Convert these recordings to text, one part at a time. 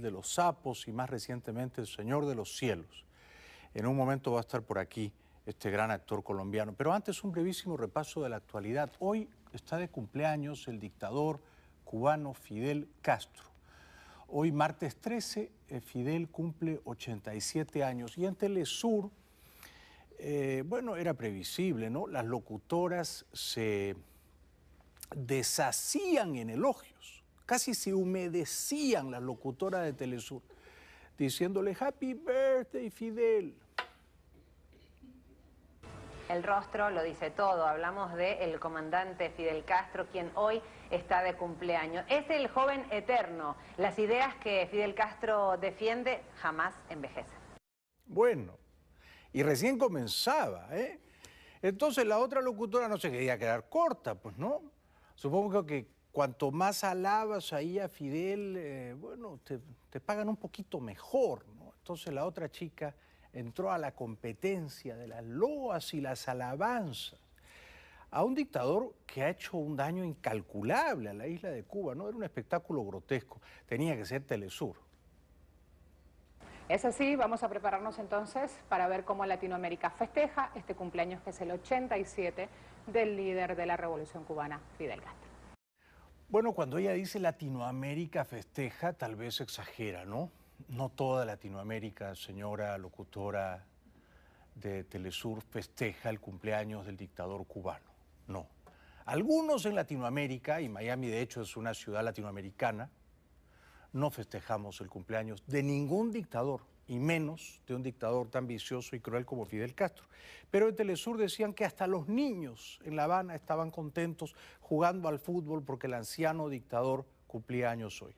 de los sapos y más recientemente El Señor de los Cielos. En un momento va a estar por aquí este gran actor colombiano. Pero antes un brevísimo repaso de la actualidad. Hoy está de cumpleaños el dictador cubano Fidel Castro. Hoy martes 13, eh, Fidel cumple 87 años y en Telesur, eh, bueno, era previsible, ¿no? Las locutoras se deshacían en elogios Casi se humedecían las locutoras de Telesur, diciéndole Happy Birthday, Fidel. El rostro lo dice todo. Hablamos del comandante Fidel Castro, quien hoy está de cumpleaños. Es el joven eterno. Las ideas que Fidel Castro defiende jamás envejecen. Bueno, y recién comenzaba, ¿eh? Entonces la otra locutora no se quería quedar corta, pues no. Supongo que cuanto más alabas ahí a Fidel, eh, bueno, te, pagan un poquito mejor, ¿no? Entonces la otra chica entró a la competencia de las loas y las alabanzas a un dictador que ha hecho un daño incalculable a la isla de Cuba, ¿no? Era un espectáculo grotesco, tenía que ser Telesur. Es así, vamos a prepararnos entonces para ver cómo Latinoamérica festeja este cumpleaños que es el 87 del líder de la Revolución Cubana, Fidel Castro. Bueno, cuando ella dice Latinoamérica festeja, tal vez exagera, ¿no? No toda Latinoamérica, señora locutora de Telesur, festeja el cumpleaños del dictador cubano. No. Algunos en Latinoamérica, y Miami de hecho es una ciudad latinoamericana, no festejamos el cumpleaños de ningún dictador y menos de un dictador tan vicioso y cruel como Fidel Castro. Pero en Telesur decían que hasta los niños en La Habana estaban contentos jugando al fútbol porque el anciano dictador cumplía años hoy.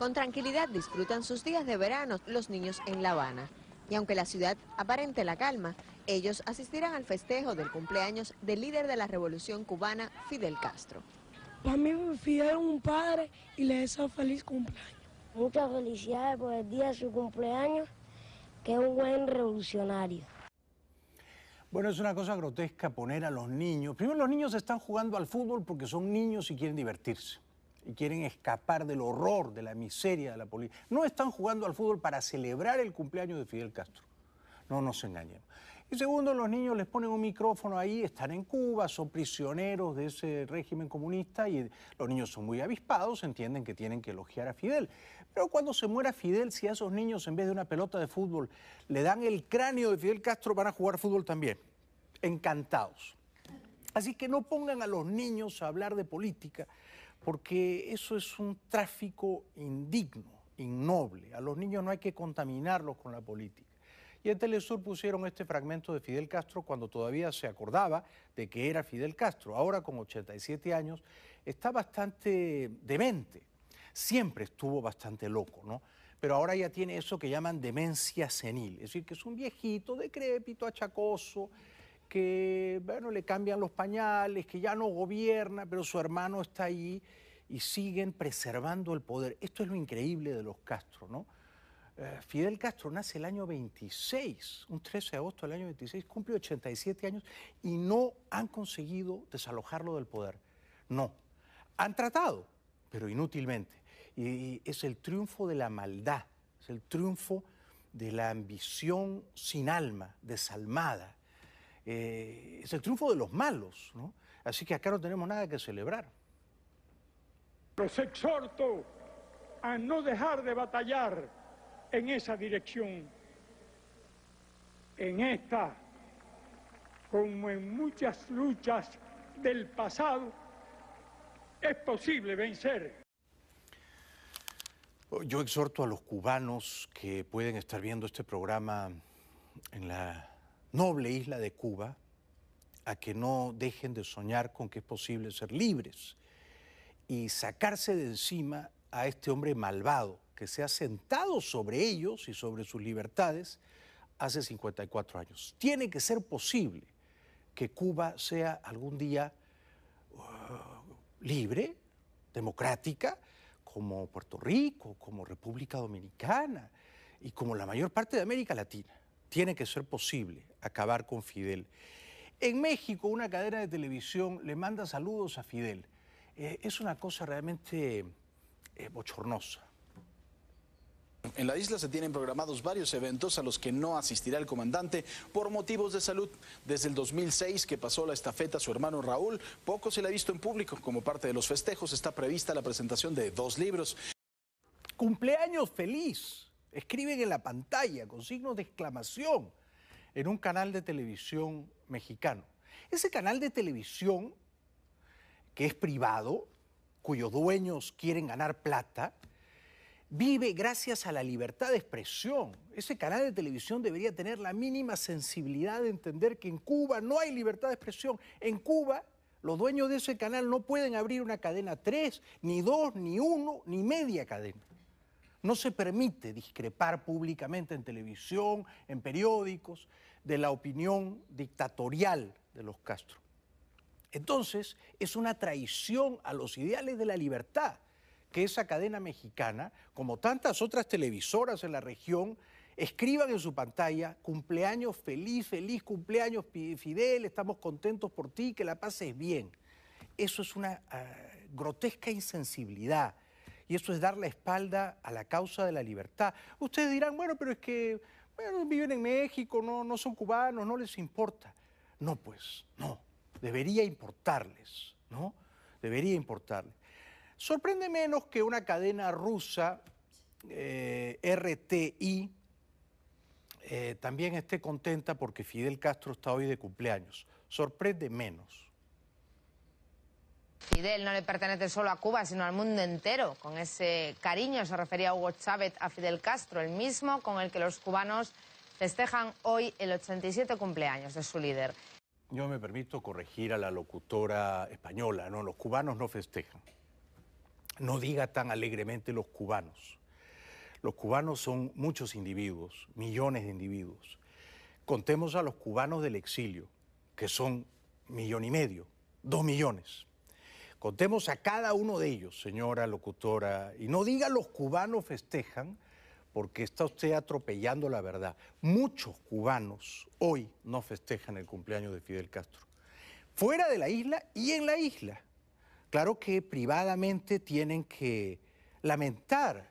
Con tranquilidad disfrutan sus días de verano los niños en La Habana. Y aunque la ciudad aparente la calma, ellos asistirán al festejo del cumpleaños del líder de la revolución cubana, Fidel Castro. Para mí me es un padre y le deseo feliz cumpleaños. Muchas felicidades por el día de su cumpleaños, que es un buen revolucionario. Bueno, es una cosa grotesca poner a los niños. Primero, los niños están jugando al fútbol porque son niños y quieren divertirse. Y quieren escapar del horror, de la miseria de la policía. No están jugando al fútbol para celebrar el cumpleaños de Fidel Castro. No nos engañemos. Y segundo, los niños les ponen un micrófono ahí, están en Cuba, son prisioneros de ese régimen comunista y los niños son muy avispados, entienden que tienen que elogiar a Fidel. Pero cuando se muera Fidel, si a esos niños en vez de una pelota de fútbol le dan el cráneo de Fidel Castro, van a jugar fútbol también. Encantados. Así que no pongan a los niños a hablar de política, porque eso es un tráfico indigno, innoble. A los niños no hay que contaminarlos con la política. Y en Telesur pusieron este fragmento de Fidel Castro cuando todavía se acordaba de que era Fidel Castro. Ahora, con 87 años, está bastante demente. Siempre estuvo bastante loco, ¿no? Pero ahora ya tiene eso que llaman demencia senil. Es decir, que es un viejito decrépito, achacoso, que, bueno, le cambian los pañales, que ya no gobierna, pero su hermano está ahí y siguen preservando el poder. Esto es lo increíble de los Castro, ¿no? Eh, Fidel Castro nace el año 26, un 13 de agosto del año 26, cumple 87 años y no han conseguido desalojarlo del poder. No, han tratado, pero inútilmente. Y, es el triunfo de la maldad, es el triunfo de la ambición sin alma, desalmada. Eh, es el triunfo de los malos, ¿no? Así que acá no tenemos nada que celebrar. Los exhorto a no dejar de batallar en esa dirección, en esta, como en muchas luchas del pasado, es posible vencer. Oh, yo exhorto a los cubanos que pueden estar viendo este programa en la noble isla de Cuba a que no dejen de soñar con que es posible ser libres y sacarse de encima a este hombre malvado que se ha sentado sobre ellos y sobre sus libertades hace 54 años. Tiene que ser posible que Cuba sea algún día uh, libre, democrática, como Puerto Rico, como República Dominicana y como la mayor parte de América Latina. Tiene que ser posible acabar con Fidel. En México, una cadena de televisión le manda saludos a Fidel. Eh, es una cosa realmente bochornosa. En la isla se tienen programados varios eventos a los que no asistirá el comandante por motivos de salud. Desde el 2006 que pasó la estafeta a su hermano Raúl, poco se le ha visto en público. Como parte de los festejos está prevista la presentación de dos libros. Cumpleaños feliz. Escriben en la pantalla con signos de exclamación en un canal de televisión mexicano. Ese canal de televisión, que es privado, cuyos dueños quieren ganar plata, vive gracias a la libertad de expresión. Ese canal de televisión debería tener la mínima sensibilidad de entender que en Cuba no hay libertad de expresión. En Cuba, los dueños de ese canal no pueden abrir una cadena 3, ni dos, ni uno, ni media cadena. No se permite discrepar públicamente en televisión, en periódicos, de la opinión dictatorial de los Castro. Entonces, es una traición a los ideales de la libertad que esa cadena mexicana, como tantas otras televisoras en la región, escriban en su pantalla cumpleaños feliz, feliz cumpleaños Fidel, estamos contentos por ti, que la pases bien. Eso es una ah, grotesca insensibilidad y eso es dar la espalda a la causa de la libertad. Ustedes dirán, bueno, pero es que bueno, viven en México, no, no son cubanos, no les importa. No, pues, no. Debería importarles, ¿no? Debería importarles. Sorprende menos que una cadena rusa, eh, RTI, eh, también esté contenta porque Fidel Castro está hoy de cumpleaños. Sorprende menos. Fidel no le pertenece solo a Cuba, sino al mundo entero. Con ese cariño se refería Hugo Chávez a Fidel Castro, el mismo con el que los cubanos festejan hoy el 87 cumpleaños de su líder. Yo me permito corregir a la locutora española, no, los cubanos no festejan. No diga tan alegremente los cubanos. Los cubanos son muchos individuos, millones de individuos. Contemos a los cubanos del exilio, que son millón y medio, dos millones. Contemos a cada uno de ellos, señora locutora, y no diga los cubanos festejan, porque está usted atropellando la verdad. Muchos cubanos hoy no festejan el cumpleaños de Fidel Castro, fuera de la isla y en la isla. Claro que privadamente tienen que lamentar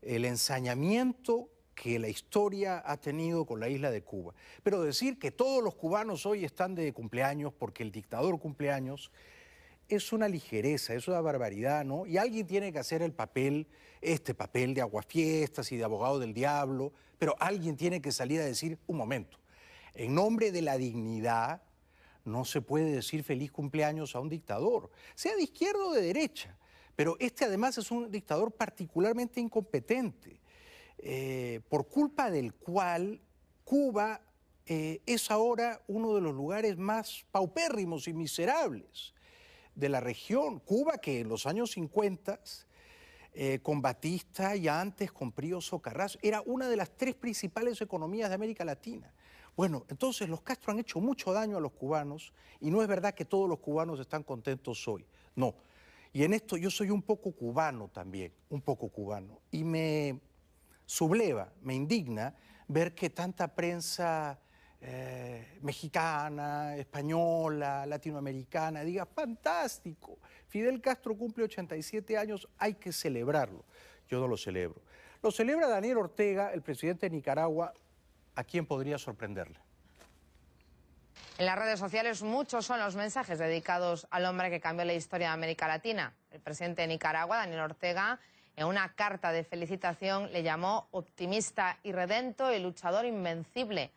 el ensañamiento que la historia ha tenido con la isla de Cuba. Pero decir que todos los cubanos hoy están de cumpleaños porque el dictador cumpleaños, es una ligereza, es una barbaridad, ¿no? Y alguien tiene que hacer el papel, este papel de aguafiestas y de abogado del diablo, pero alguien tiene que salir a decir, un momento, en nombre de la dignidad, no se puede decir feliz cumpleaños a un dictador, sea de izquierda o de derecha, pero este además es un dictador particularmente incompetente, eh, por culpa del cual Cuba eh, es ahora uno de los lugares más paupérrimos y miserables de la región. Cuba, que en los años 50, eh, con Batista y antes con Prío Socarrás, era una de las tres principales economías de América Latina. Bueno, entonces los Castro han hecho mucho daño a los cubanos y no es verdad que todos los cubanos están contentos hoy. No. Y en esto yo soy un poco cubano también, un poco cubano. Y me subleva, me indigna ver que tanta prensa eh, mexicana, española, latinoamericana, diga, fantástico, Fidel Castro cumple 87 años, hay que celebrarlo. Yo no lo celebro. Lo celebra Daniel Ortega, el presidente de Nicaragua, a quién podría sorprenderle. En las redes sociales muchos son los mensajes dedicados al hombre que cambió la historia de América Latina. El presidente de Nicaragua, Daniel Ortega, en una carta de felicitación le llamó optimista y redento y luchador invencible.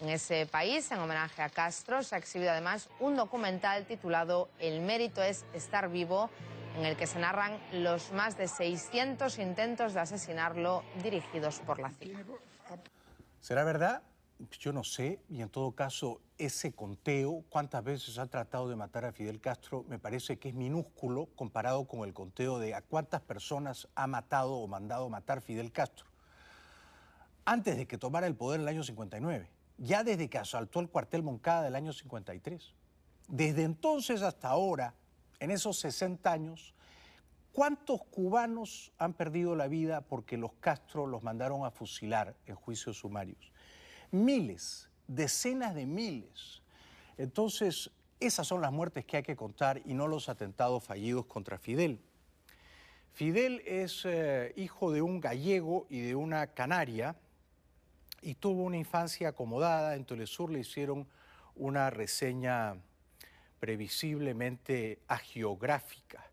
En ese país, en homenaje a Castro, se ha exhibido además un documental titulado El mérito es estar vivo, en el que se narran los más de 600 intentos de asesinarlo dirigidos por la CIA. ¿Será verdad? Yo no sé, y en todo caso, ese conteo, cuántas veces ha tratado de matar a Fidel Castro, me parece que es minúsculo comparado con el conteo de a cuántas personas ha matado o mandado matar Fidel Castro antes de que tomara el poder en el año 59 ya desde que asaltó el cuartel Moncada del año 53. Desde entonces hasta ahora, en esos 60 años, ¿cuántos cubanos han perdido la vida porque los Castro los mandaron a fusilar en juicios sumarios? Miles, decenas de miles. Entonces, esas son las muertes que hay que contar y no los atentados fallidos contra Fidel. Fidel es eh, hijo de un gallego y de una canaria y tuvo una infancia acomodada. En Tolesur le hicieron una reseña previsiblemente agiográfica,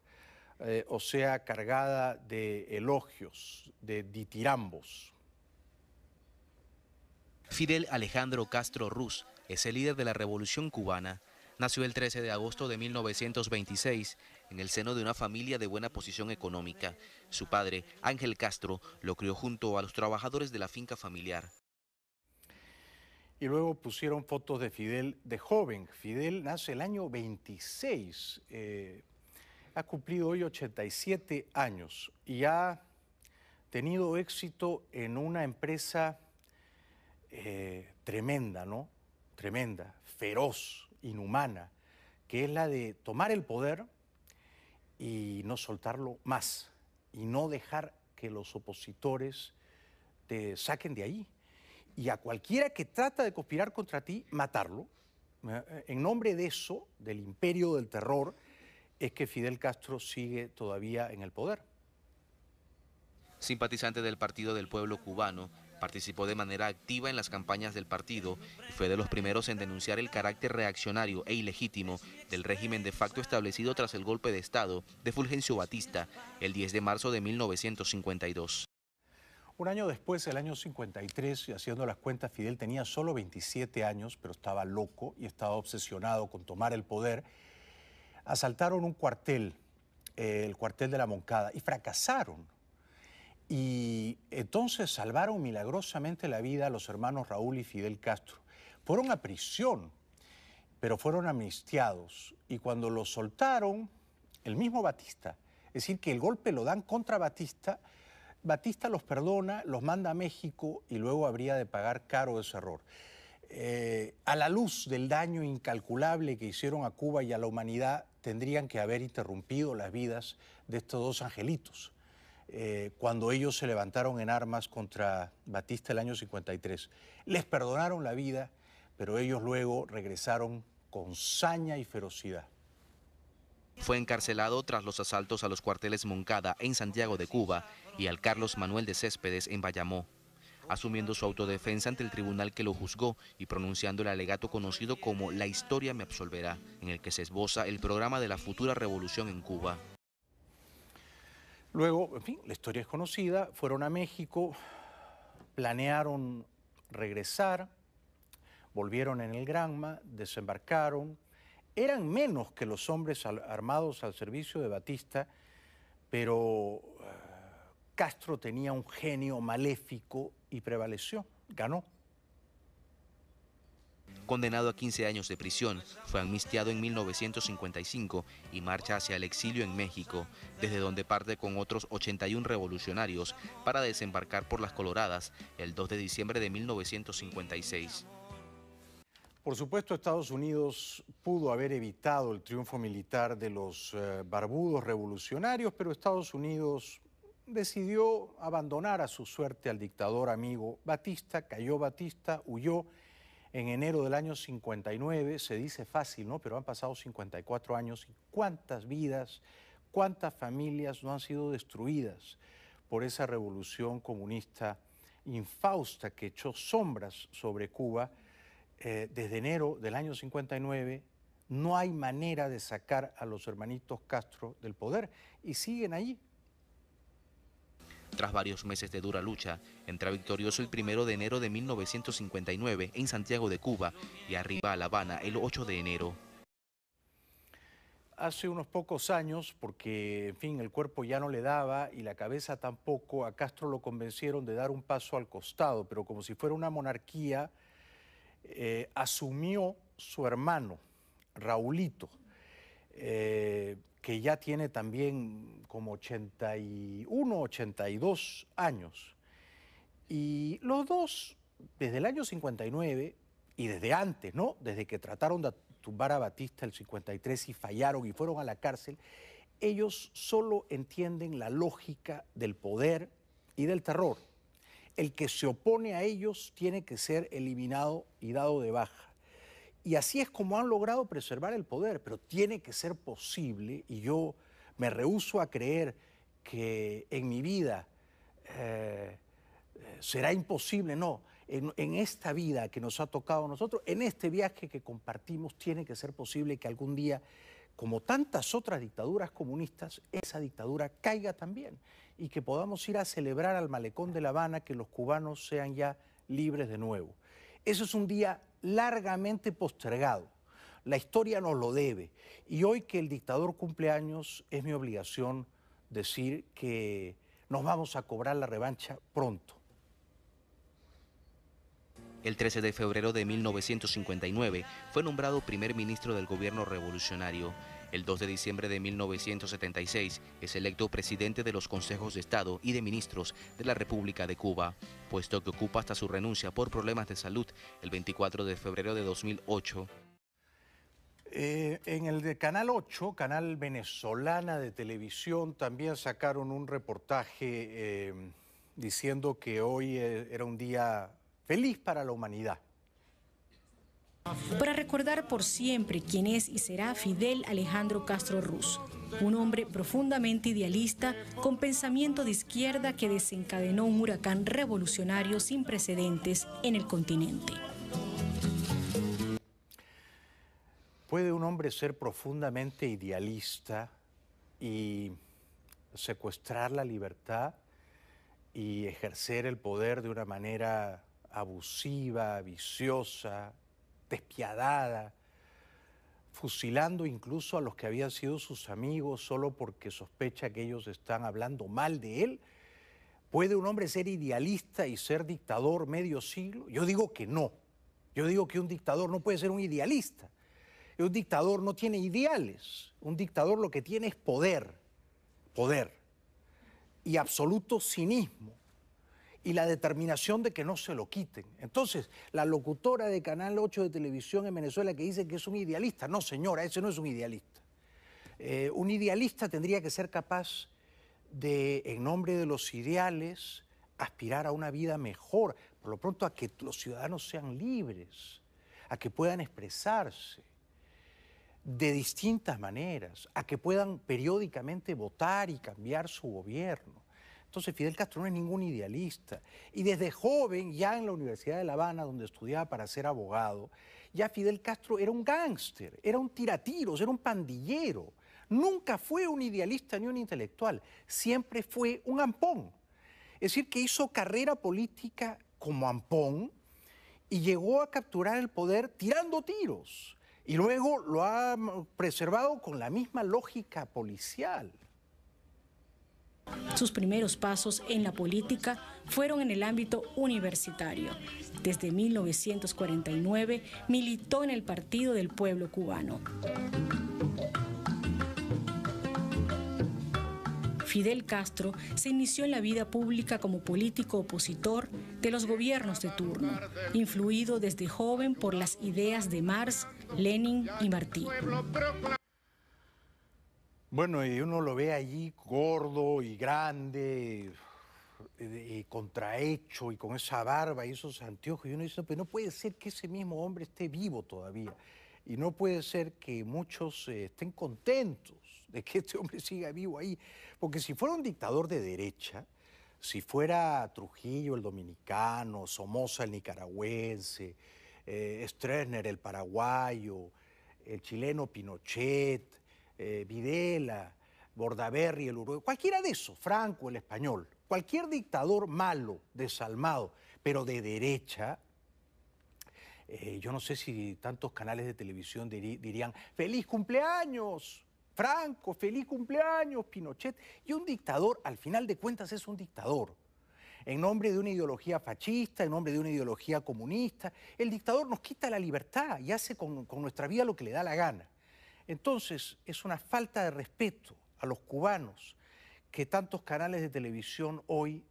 eh, o sea, cargada de elogios, de ditirambos. Fidel Alejandro Castro Ruz es el líder de la Revolución Cubana. Nació el 13 de agosto de 1926 en el seno de una familia de buena posición económica. Su padre, Ángel Castro, lo crió junto a los trabajadores de la finca familiar y luego pusieron fotos de Fidel de joven. Fidel nace el año 26, eh, ha cumplido hoy 87 años y ha tenido éxito en una empresa eh, tremenda, ¿no? Tremenda, feroz, inhumana, que es la de tomar el poder y no soltarlo más, y no dejar que los opositores te saquen de ahí y a cualquiera que trata de conspirar contra ti, matarlo. ¿eh? En nombre de eso, del imperio del terror, es que Fidel Castro sigue todavía en el poder. Simpatizante del Partido del Pueblo Cubano, participó de manera activa en las campañas del partido y fue de los primeros en denunciar el carácter reaccionario e ilegítimo del régimen de facto establecido tras el golpe de Estado de Fulgencio Batista el 10 de marzo de 1952. Un año después, el año 53, y haciendo las cuentas, Fidel tenía solo 27 años, pero estaba loco y estaba obsesionado con tomar el poder. Asaltaron un cuartel, eh, el cuartel de la Moncada, y fracasaron. Y entonces salvaron milagrosamente la vida a los hermanos Raúl y Fidel Castro. Fueron a prisión, pero fueron amnistiados. Y cuando los soltaron, el mismo Batista, es decir, que el golpe lo dan contra Batista, Batista los perdona, los manda a México y luego habría de pagar caro ese error. Eh, a la luz del daño incalculable que hicieron a Cuba y a la humanidad, tendrían que haber interrumpido las vidas de estos dos angelitos eh, cuando ellos se levantaron en armas contra Batista el año 53. Les perdonaron la vida, pero ellos luego regresaron con saña y ferocidad. Fue encarcelado tras los asaltos a los cuarteles Moncada en Santiago de Cuba y al Carlos Manuel de Céspedes en Bayamó, asumiendo su autodefensa ante el tribunal que lo juzgó y pronunciando el alegato conocido como La historia me absolverá, en el que se esboza el programa de la futura revolución en Cuba. Luego, en fin, la historia es conocida, fueron a México, planearon regresar, volvieron en el Granma, desembarcaron, eran menos que los hombres armados al servicio de Batista, pero eh, Castro tenía un genio maléfico y prevaleció, ganó. Condenado a 15 años de prisión, fue amnistiado en 1955 y marcha hacia el exilio en México, desde donde parte con otros 81 revolucionarios para desembarcar por las Coloradas el 2 de diciembre de 1956. Por supuesto, Estados Unidos pudo haber evitado el triunfo militar de los eh, barbudos revolucionarios, pero Estados Unidos decidió abandonar a su suerte al dictador amigo Batista, cayó Batista, huyó en enero del año 59, se dice fácil, ¿no? Pero han pasado 54 años y cuántas vidas, cuántas familias no han sido destruidas por esa revolución comunista infausta que echó sombras sobre Cuba eh, desde enero del año 59 no hay manera de sacar a los hermanitos Castro del poder y siguen ahí. Tras varios meses de dura lucha, entra victorioso el 1 de enero de 1959 en Santiago de Cuba y arriba a La Habana el 8 de enero. Hace unos pocos años, porque en fin, el cuerpo ya no le daba y la cabeza tampoco, a Castro lo convencieron de dar un paso al costado, pero como si fuera una monarquía, eh, asumió su hermano, Raulito, eh, que ya tiene también como 81, 82 años. Y los dos, desde el año 59 y desde antes, ¿no? Desde que trataron de tumbar a Batista el 53 y fallaron y fueron a la cárcel, ellos solo entienden la lógica del poder y del terror el que se opone a ellos tiene que ser eliminado y dado de baja. Y así es como han logrado preservar el poder, pero tiene que ser posible, y yo me rehúso a creer que en mi vida eh, eh, será imposible, no, en, esta vida que nos ha tocado a nosotros, en este viaje que compartimos, tiene que ser posible que algún día, como tantas otras dictaduras comunistas, esa dictadura caiga también y que podamos ir a celebrar al malecón de La Habana que los cubanos sean ya libres de nuevo. Eso es un día largamente postergado. La historia nos lo debe. Y hoy que el dictador cumple años, es mi obligación decir que nos vamos a cobrar la revancha pronto. El 13 de febrero de 1959 fue nombrado primer ministro del gobierno revolucionario el 2 de diciembre de 1976 es electo presidente de los consejos de Estado y de ministros de la República de Cuba, puesto que ocupa hasta su renuncia por problemas de salud el 24 de febrero de 2008. Eh, en el de Canal 8, Canal Venezolana de Televisión, también sacaron un reportaje eh, diciendo que hoy eh, era un día feliz para la humanidad. Para recordar por siempre quién es y será Fidel Alejandro Castro Ruz, un hombre profundamente idealista con pensamiento de izquierda que desencadenó un huracán revolucionario sin precedentes en el continente. ¿Puede un hombre ser profundamente idealista y secuestrar la libertad y ejercer el poder de una manera abusiva, viciosa, despiadada, fusilando incluso a los que habían sido sus amigos solo porque sospecha que ellos están hablando mal de él. ¿Puede un hombre ser idealista y ser dictador medio siglo? Yo digo que no. Yo digo que un dictador no puede ser un idealista. Un dictador no tiene ideales. Un dictador lo que tiene es poder, poder y absoluto cinismo y la determinación de que no se lo quiten. Entonces, la locutora de Canal 8 de televisión en Venezuela que dice que es un idealista, no señora, ese no es un idealista. Eh, un idealista tendría que ser capaz de, en nombre de los ideales, aspirar a una vida mejor, por lo pronto a que los ciudadanos sean libres, a que puedan expresarse de distintas maneras, a que puedan periódicamente votar y cambiar su gobierno. Entonces Fidel Castro no es ningún idealista. Y desde joven, ya en la Universidad de La Habana, donde estudiaba para ser abogado, ya Fidel Castro era un gángster, era un tiratiros, era un pandillero. Nunca fue un idealista ni un intelectual, siempre fue un ampón. Es decir, que hizo carrera política como ampón y llegó a capturar el poder tirando tiros. Y luego lo ha preservado con la misma lógica policial. Sus primeros pasos en la política fueron en el ámbito universitario. Desde 1949 militó en el Partido del Pueblo Cubano. Fidel Castro se inició en la vida pública como político opositor de los gobiernos de turno, influido desde joven por las ideas de Marx, Lenin y Martí. Bueno, y uno lo ve allí gordo y grande, y contrahecho y con esa barba y esos anteojos, y uno dice, pues no puede ser que ese mismo hombre esté vivo todavía. Y no puede ser que muchos eh, estén contentos de que este hombre siga vivo ahí. Porque si fuera un dictador de derecha, si fuera Trujillo el dominicano, Somoza el nicaragüense, eh, el paraguayo, el chileno Pinochet, eh, Videla, Bordaberry, el Uruguay, cualquiera de esos, Franco, el español, cualquier dictador malo, desalmado, pero de derecha, eh, yo no sé si tantos canales de televisión dirían, feliz cumpleaños, Franco, feliz cumpleaños, Pinochet. Y un dictador, al final de cuentas, es un dictador. En nombre de una ideología fascista, en nombre de una ideología comunista, el dictador nos quita la libertad y hace con, con nuestra vida lo que le da la gana. Entonces, es una falta de respeto a los cubanos que tantos canales de televisión hoy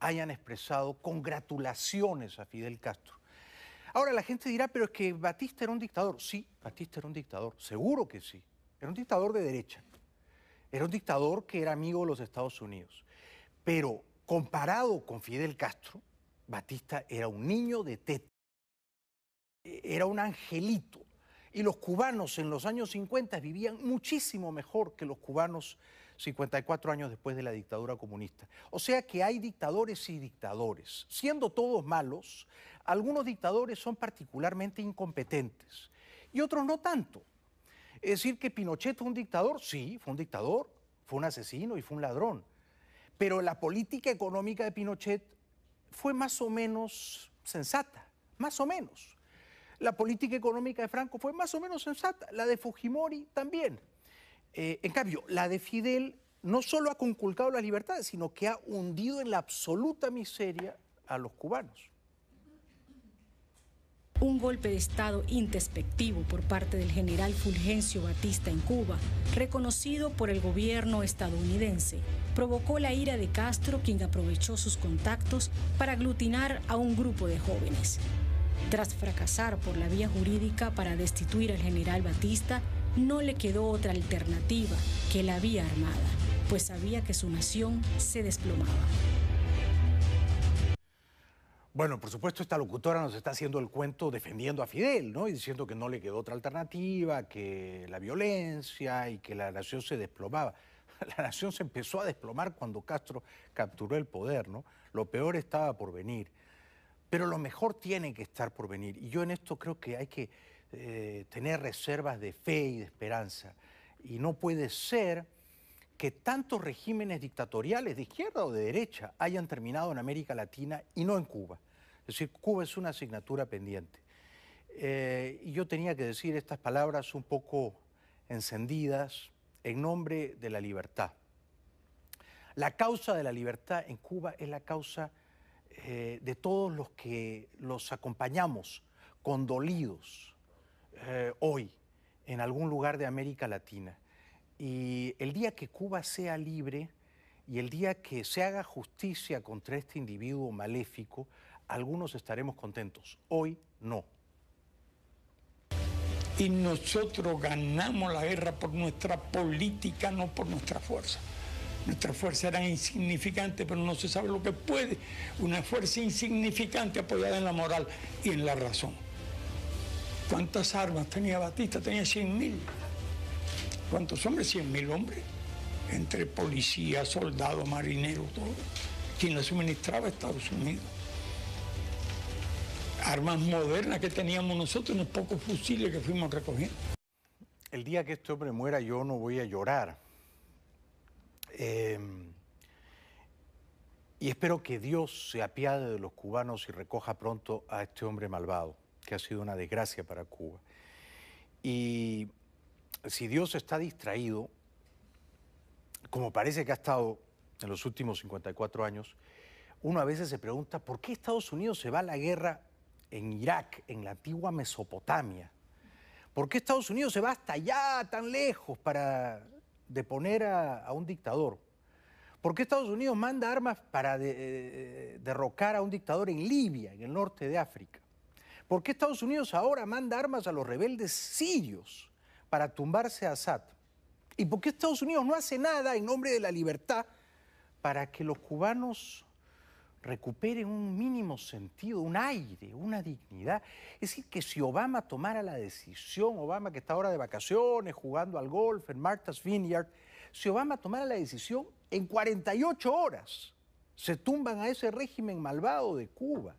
hayan expresado congratulaciones a Fidel Castro. Ahora la gente dirá, pero es que Batista era un dictador. Sí, Batista era un dictador, seguro que sí. Era un dictador de derecha. Era un dictador que era amigo de los Estados Unidos. Pero comparado con Fidel Castro, Batista era un niño de teta. Era un angelito. Y los cubanos en los años 50 vivían muchísimo mejor que los cubanos 54 años después de la dictadura comunista. O sea que hay dictadores y dictadores. Siendo todos malos, algunos dictadores son particularmente incompetentes y otros no tanto. Es decir, que Pinochet fue un dictador, sí, fue un dictador, fue un asesino y fue un ladrón. Pero la política económica de Pinochet fue más o menos sensata, más o menos. La política económica de Franco fue más o menos sensata, la de Fujimori también. Eh, en cambio, la de Fidel no solo ha conculcado las libertades, sino que ha hundido en la absoluta miseria a los cubanos. Un golpe de Estado introspectivo por parte del general Fulgencio Batista en Cuba, reconocido por el gobierno estadounidense, provocó la ira de Castro, quien aprovechó sus contactos para aglutinar a un grupo de jóvenes. Tras fracasar por la vía jurídica para destituir al general Batista, no le quedó otra alternativa que la vía armada, pues sabía que su nación se desplomaba. Bueno, por supuesto, esta locutora nos está haciendo el cuento defendiendo a Fidel, ¿no? Y diciendo que no le quedó otra alternativa, que la violencia y que la nación se desplomaba. La nación se empezó a desplomar cuando Castro capturó el poder, ¿no? Lo peor estaba por venir. Pero lo mejor tiene que estar por venir. Y yo en esto creo que hay que eh, tener reservas de fe y de esperanza. Y no puede ser que tantos regímenes dictatoriales de izquierda o de derecha hayan terminado en América Latina y no en Cuba. Es decir, Cuba es una asignatura pendiente. Eh, y yo tenía que decir estas palabras un poco encendidas en nombre de la libertad. La causa de la libertad en Cuba es la causa eh, de todos los que los acompañamos condolidos eh, hoy en algún lugar de América Latina. Y el día que Cuba sea libre y el día que se haga justicia contra este individuo maléfico, algunos estaremos contentos. Hoy no. Y nosotros ganamos la guerra por nuestra política, no por nuestra fuerza. Nuestras fuerzas eran insignificantes, pero no se sabe lo que puede una fuerza insignificante apoyada en la moral y en la razón. ¿Cuántas armas tenía Batista? Tenía 100.000. ¿Cuántos hombres? 100.000 hombres. Entre policías, soldados, marineros, todo. Quien le suministraba a Estados Unidos. Armas modernas que teníamos nosotros, unos pocos fusiles que fuimos recogiendo. El día que este hombre muera yo no voy a llorar Em, y espero que Dios se apiade de los cubanos y recoja pronto a este hombre malvado, que ha sido una desgracia para Cuba. Y si Dios está distraído, como parece que ha estado en los últimos 54 años, uno a veces se pregunta por qué Estados Unidos se va a la guerra en Irak, en la antigua Mesopotamia. ¿Por qué Estados Unidos se va hasta allá, tan lejos, para poner a, a un dictador? ¿Por qué Estados Unidos manda armas para eh, derrocar a un dictador en Libia, en el norte de África? ¿Por qué Estados Unidos ahora manda armas a los rebeldes sirios para tumbarse a Assad? ¿Y por qué Estados Unidos no hace nada en nombre de la libertad para que los cubanos recupere un mínimo sentido, un aire, una dignidad. Es decir, que si Obama tomara la decisión, Obama que está ahora de vacaciones, jugando al golf en Martha's Vineyard, si Obama tomara la decisión, en 48 horas se tumban a ese régimen malvado de Cuba.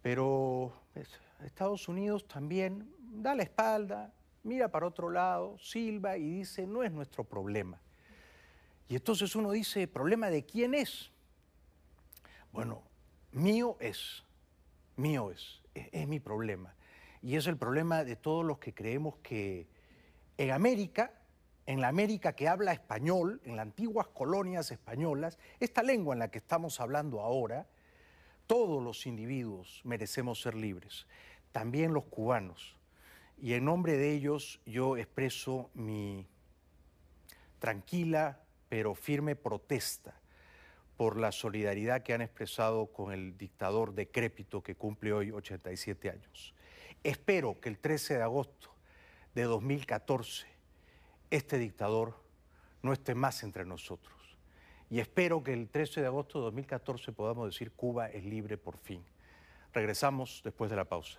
Pero pues, Estados Unidos también da la espalda, mira para otro lado, silba y dice, no es nuestro problema. Y entonces uno dice, ¿problema de quién es? Bueno, mío es, mío es, es, mi problema. Y es el problema de todos los que creemos que en América, en la América que habla español, en las antiguas colonias españolas, esta lengua en la que estamos hablando ahora, todos los individuos merecemos ser libres, también los cubanos. Y en nombre de ellos yo expreso mi tranquila pero firme protesta por la solidaridad que han expresado con el dictador decrépito que cumple hoy 87 años. Espero que el 13 de agosto de 2014 este dictador no esté más entre nosotros. Y espero que el 13 de agosto de 2014 podamos decir Cuba es libre por fin. Regresamos después de la pausa.